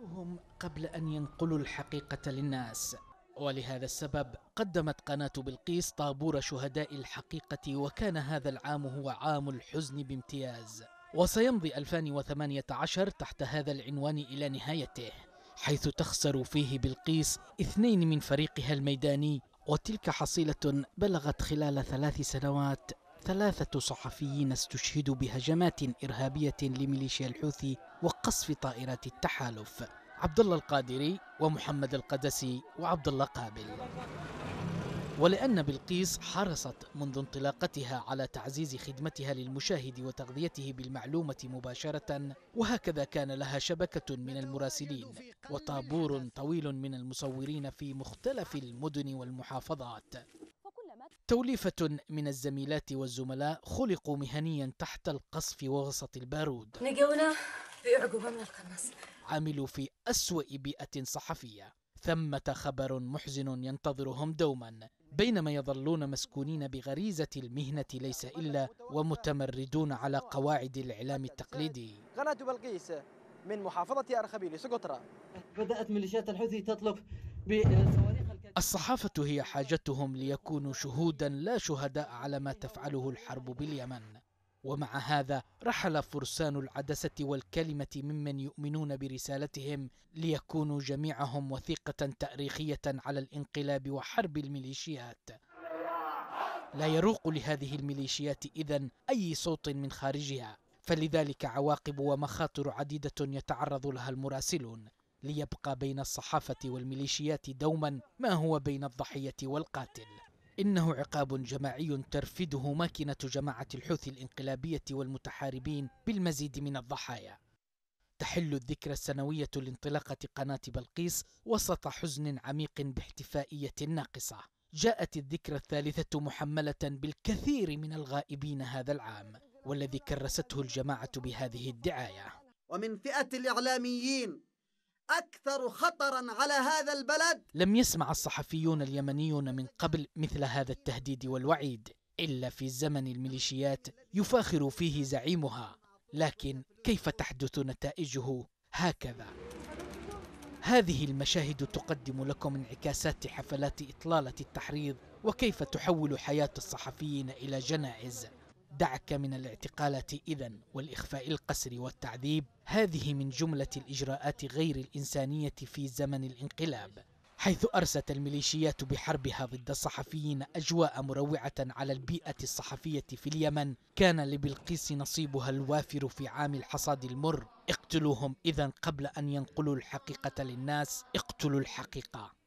يقتلوهم قبل أن ينقلوا الحقيقة للناس ولهذا السبب قدمت قناة بلقيس طابور شهداء الحقيقة وكان هذا العام هو عام الحزن بامتياز وسيمضي 2018 تحت هذا العنوان إلى نهايته حيث تخسر فيه بلقيس اثنين من فريقها الميداني وتلك حصيلة بلغت خلال ثلاث سنوات ثلاثة صحفيين استشهدوا بهجمات إرهابية لميليشيا الحوثي وقصف طائرات التحالف عبد الله القادري ومحمد القدسي وعبد الله قابل ولأن بلقيس حرصت منذ انطلاقتها على تعزيز خدمتها للمشاهد وتغذيته بالمعلومة مباشرة وهكذا كان لها شبكة من المراسلين وطابور طويل من المصورين في مختلف المدن والمحافظات توليفة من الزميلات والزملاء خلقوا مهنيا تحت القصف ووسط البارود نجونا عقوبة من القناص عملوا في أسوأ بيئة صحفية ثمة خبر محزن ينتظرهم دوما بينما يظلون مسكونين بغريزة المهنة ليس إلا ومتمردون على قواعد الإعلام التقليدي قناة بلقيس من محافظة أرخبيل سقطرى بدأت ميليشيات الحوثي تطلب بسواء الصحافة هي حاجتهم ليكونوا شهودا لا شهداء على ما تفعله الحرب باليمن ومع هذا رحل فرسان العدسة والكلمة ممن يؤمنون برسالتهم ليكونوا جميعهم وثيقة تأريخية على الانقلاب وحرب الميليشيات لا يروق لهذه الميليشيات إذا أي صوت من خارجها فلذلك عواقب ومخاطر عديدة يتعرض لها المراسلون ليبقى بين الصحافة والميليشيات دوما ما هو بين الضحية والقاتل إنه عقاب جماعي ترفده ماكنة جماعة الحوثي الإنقلابية والمتحاربين بالمزيد من الضحايا تحل الذكرى السنوية لانطلاقة قناة بلقيس وسط حزن عميق باحتفائية ناقصة جاءت الذكرى الثالثة محملة بالكثير من الغائبين هذا العام والذي كرسته الجماعة بهذه الدعاية ومن فئة الإعلاميين أكثر خطرا على هذا البلد لم يسمع الصحفيون اليمنيون من قبل مثل هذا التهديد والوعيد إلا في زمن الميليشيات يفاخر فيه زعيمها لكن كيف تحدث نتائجه هكذا هذه المشاهد تقدم لكم انعكاسات حفلات إطلالة التحريض وكيف تحول حياة الصحفيين إلى جنائز دعك من الاعتقالات إذا والإخفاء القسري والتعذيب هذه من جملة الإجراءات غير الإنسانية في زمن الانقلاب حيث أرست الميليشيات بحربها ضد الصحفيين أجواء مروعة على البيئة الصحفية في اليمن كان لبلقيس نصيبها الوافر في عام الحصاد المر اقتلوهم إذا قبل أن ينقلوا الحقيقة للناس اقتلوا الحقيقة